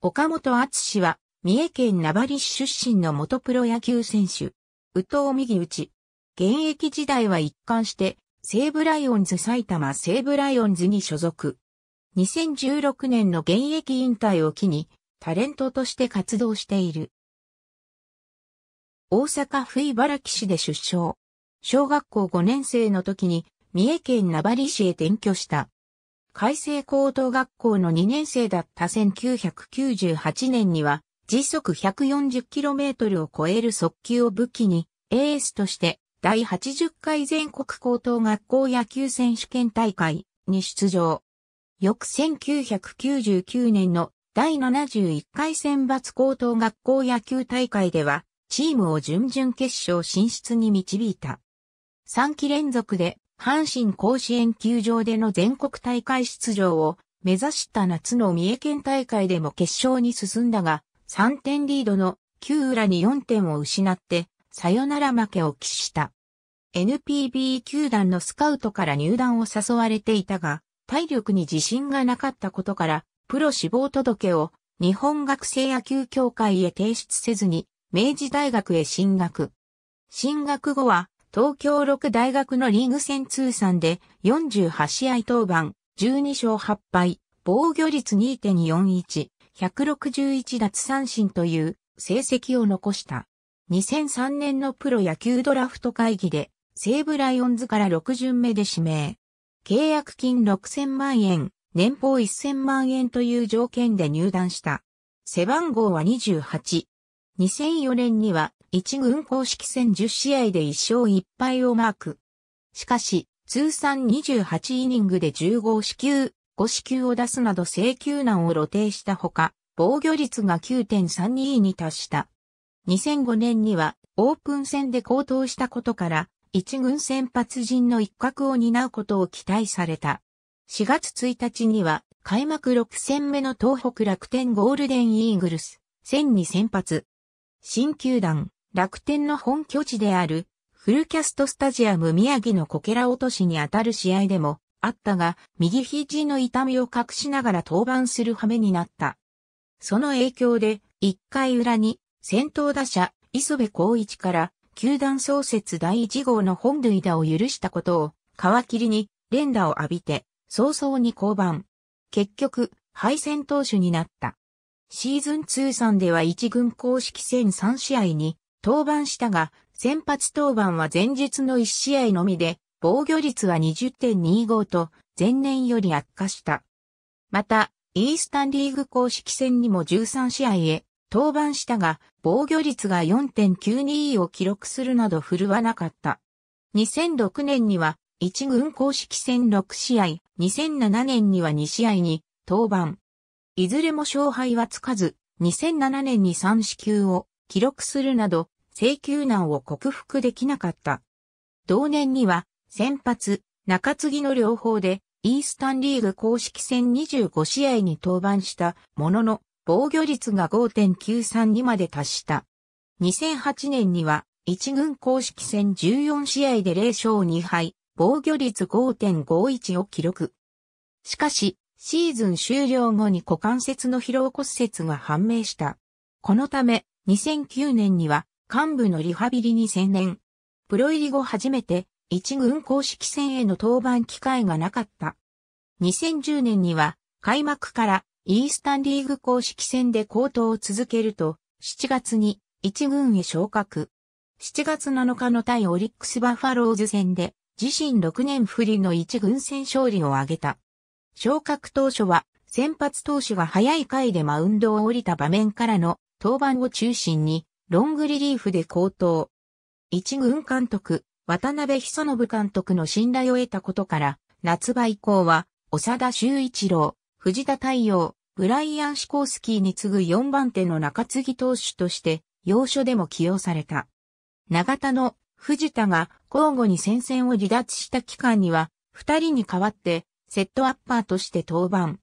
岡本厚氏は、三重県名張市出身の元プロ野球選手。宇藤右打ち。現役時代は一貫して、西武ライオンズ埼玉西武ライオンズに所属。2016年の現役引退を機に、タレントとして活動している。大阪府茨城市で出生。小学校5年生の時に、三重県名張市へ転居した。海星高等学校の2年生だった1998年には、時速 140km を超える速球を武器に、エースとして第80回全国高等学校野球選手権大会に出場。翌1999年の第71回選抜高等学校野球大会では、チームを準々決勝進出に導いた。3期連続で阪神甲子園球場での全国大会出場を目指した夏の三重県大会でも決勝に進んだが、3点リードの9裏に4点を失って、さよなら負けを喫した。NPB 球団のスカウトから入団を誘われていたが、体力に自信がなかったことから、プロ志望届を日本学生野球協会へ提出せずに、明治大学へ進学。進学後は、東京六大学のリーグ戦通算で48試合登板、12勝8敗、防御率2.41、161奪三振という成績を残した。2003年のプロ野球ドラフト会議で西武ライオンズから6巡目で指名。契約金6000万円、年俸1000万円という条件で入団した。背番号は28。2004年には1軍公式戦10試合で1勝1敗をマーク。しかし、通算28イニングで15死球、5死球を出すなど制球難を露呈したほか、防御率が9.32に達した。2005年にはオープン戦で高騰したことから、一軍先発陣の一角を担うことを期待された。4月1日には開幕6戦目の東北楽天ゴールデンイーグルス戦に先発。新球団楽天の本拠地である、フルキャストスタジアム宮城のこけら落としにあたる試合でも、あったが、右肘の痛みを隠しながら登板する羽目になった。その影響で、1回裏に、先頭打者、磯部光一から、球団創設第1号の本塁打を許したことを、皮切りに、連打を浴びて、早々に降板。結局、敗戦投手になった。シーズン通算では1軍公式戦3試合に登板したが、先発登板は前日の1試合のみで、防御率は20.25と、前年より悪化した。また、イースタンリーグ公式戦にも13試合へ登板したが、防御率が4.92を記録するなど振るわなかった。2006年には1軍公式戦6試合、2007年には2試合に登板。いずれも勝敗はつかず、2007年に3死球を記録するなど請求難を克服できなかった。同年には、先発、中継ぎの両方で、イースタンリーグ公式戦25試合に登板したものの、防御率が5.93にまで達した。2008年には、1軍公式戦14試合で0勝2敗、防御率5.51を記録。しかし、シーズン終了後に股関節の疲労骨折が判明した。このため、2009年には幹部のリハビリに専念。プロ入り後初めて一軍公式戦への登板機会がなかった。2010年には開幕からイースタンリーグ公式戦で高騰を続けると、7月に一軍へ昇格。7月7日の対オリックスバファローズ戦で自身6年不利の一軍戦勝利を挙げた。昇格当初は先発投手が早い回でマウンドを降りた場面からの登板を中心にロングリリーフで高騰。一軍監督、渡辺久信監督の信頼を得たことから、夏場以降は、長田修一郎、藤田太陽、ブライアン・シコースキーに次ぐ4番手の中継ぎ投手として、要所でも起用された。長田の藤田が交互に戦線を離脱した期間には、二人に代わって、セットアッパーとして登板。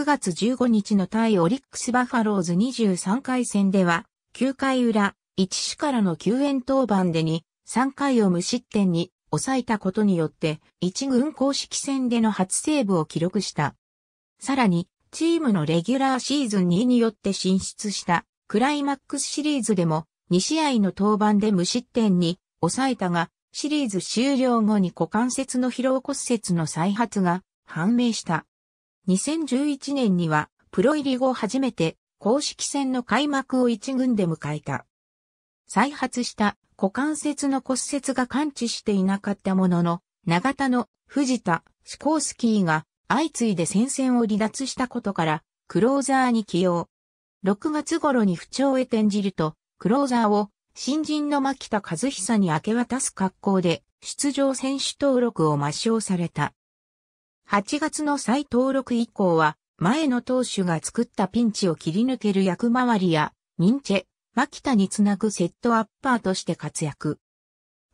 9月15日の対オリックスバファローズ23回戦では、9回裏、1種からの救援登板でに、3回を無失点に抑えたことによって、1軍公式戦での初セーブを記録した。さらに、チームのレギュラーシーズン2によって進出したクライマックスシリーズでも2試合の登板で無失点に抑えたが、シリーズ終了後に股関節の疲労骨折の再発が判明した。2011年にはプロ入り後初めて公式戦の開幕を一軍で迎えた。再発した股関節の骨折が完治していなかったものの、長田の藤田、シコースキーが相次いで戦線を離脱したことから、クローザーに起用。6月頃に不調へ転じると、クローザーを新人の牧田和久に明け渡す格好で、出場選手登録を抹消された。8月の再登録以降は、前の投手が作ったピンチを切り抜ける役回りや、ニンチェ、牧田につなぐセットアッパーとして活躍。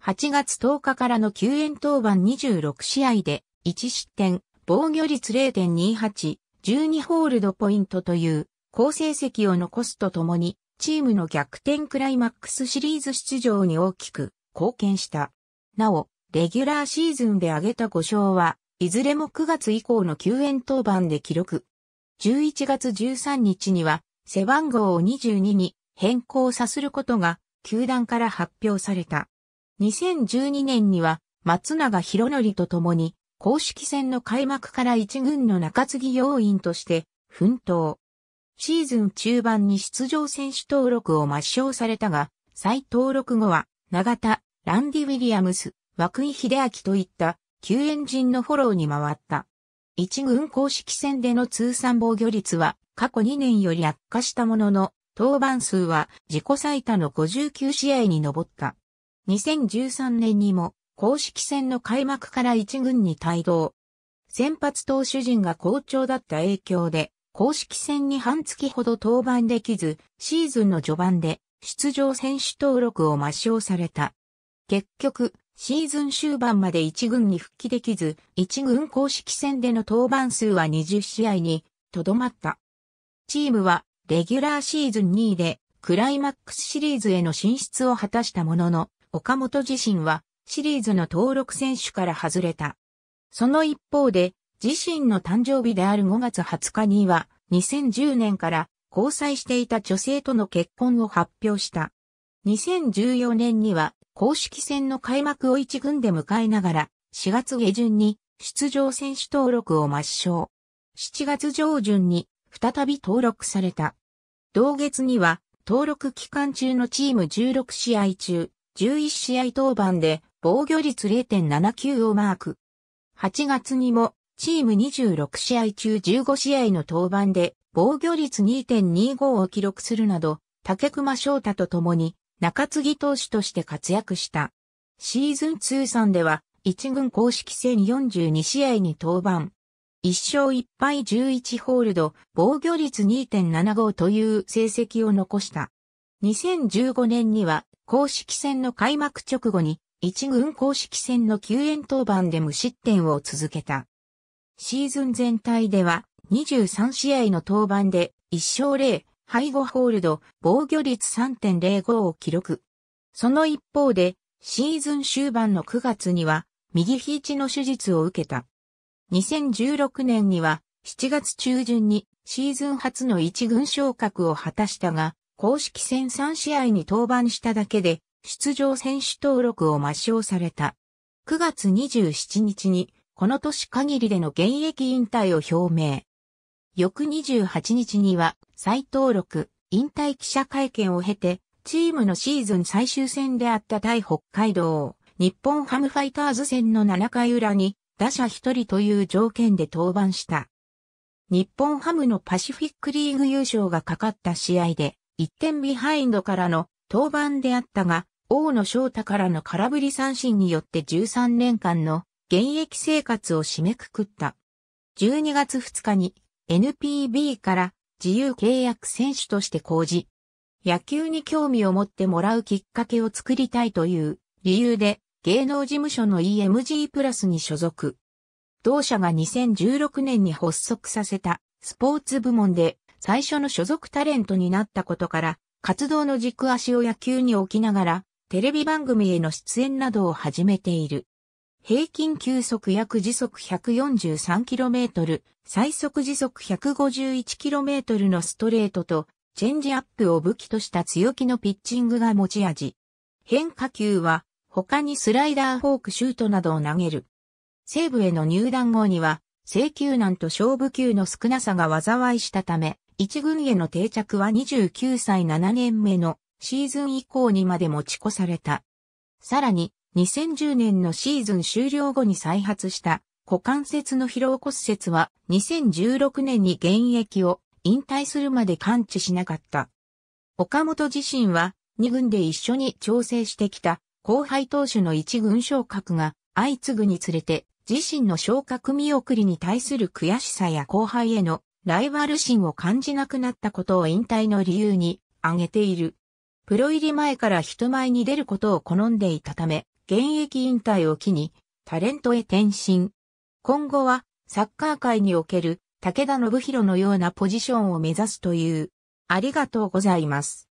8月10日からの救援登板26試合で、1失点、防御率0.28、12ホールドポイントという、好成績を残すとともに、チームの逆転クライマックスシリーズ出場に大きく貢献した。なお、レギュラーシーズンで挙げた5勝は、いずれも9月以降の救援登板で記録。11月13日には背番号を22に変更させることが球団から発表された。2012年には松永博則と共に公式戦の開幕から一軍の中継ぎ要員として奮闘。シーズン中盤に出場選手登録を抹消されたが、再登録後は永田、ランディ・ウィリアムス、涌井秀明といった救援陣のフォローに回った。一軍公式戦での通算防御率は過去2年より悪化したものの、登板数は自己最多の59試合に上った。2013年にも公式戦の開幕から一軍に帯同。先発投手陣が好調だった影響で、公式戦に半月ほど登板できず、シーズンの序盤で出場選手登録を抹消された。結局、シーズン終盤まで1軍に復帰できず、1軍公式戦での登板数は20試合にとどまった。チームはレギュラーシーズン2位でクライマックスシリーズへの進出を果たしたものの、岡本自身はシリーズの登録選手から外れた。その一方で、自身の誕生日である5月20日には、2010年から交際していた女性との結婚を発表した。2014年には公式戦の開幕を一軍で迎えながら、4月下旬に出場選手登録を抹消。7月上旬に再び登録された。同月には登録期間中のチーム16試合中、11試合登板で防御率0.79をマーク。8月にもチーム26試合中15試合の登板で防御率2.25を記録するなど、竹熊翔太と共に中継ぎ投手として活躍した。シーズン通算では、一軍公式戦42試合に登板。一勝一敗11ホールド、防御率2.75という成績を残した。2015年には、公式戦の開幕直後に、一軍公式戦の救援登板で無失点を続けた。シーズン全体では、23試合の登板で、1勝0背後ホールド、防御率3.05を記録。その一方で、シーズン終盤の9月には、右肘の手術を受けた。2016年には、7月中旬にシーズン初の一軍昇格を果たしたが、公式戦3試合に登板しただけで、出場選手登録を抹消された。9月27日に、この年限りでの現役引退を表明。翌28日には再登録、引退記者会見を経て、チームのシーズン最終戦であった対北海道、日本ハムファイターズ戦の7回裏に、打者1人という条件で登板した。日本ハムのパシフィックリーグ優勝がかかった試合で、1点ビハインドからの登板であったが、大野翔太からの空振り三振によって13年間の現役生活を締めくくった。12月2日に NPB から自由契約選手として講じ、野球に興味を持ってもらうきっかけを作りたいという理由で芸能事務所の EMG プラスに所属。同社が2016年に発足させたスポーツ部門で最初の所属タレントになったことから、活動の軸足を野球に置きながら、テレビ番組への出演などを始めている。平均球速約時速 143km、最速時速 151km のストレートと、チェンジアップを武器とした強気のピッチングが持ち味。変化球は、他にスライダーフォークシュートなどを投げる。西部への入団後には、制球難と勝負球の少なさが災いしたため、一軍への定着は29歳7年目のシーズン以降にまで持ち越された。さらに、2010年のシーズン終了後に再発した股関節の疲労骨折は2016年に現役を引退するまで完治しなかった。岡本自身は2軍で一緒に調整してきた後輩投手の1軍昇格が相次ぐにつれて自身の昇格見送りに対する悔しさや後輩へのライバル心を感じなくなったことを引退の理由に挙げている。プロ入り前から人前に出ることを好んでいたため、現役引退を機に、タレントへ転身。今後は、サッカー界における、武田信弘のようなポジションを目指すという。ありがとうございます。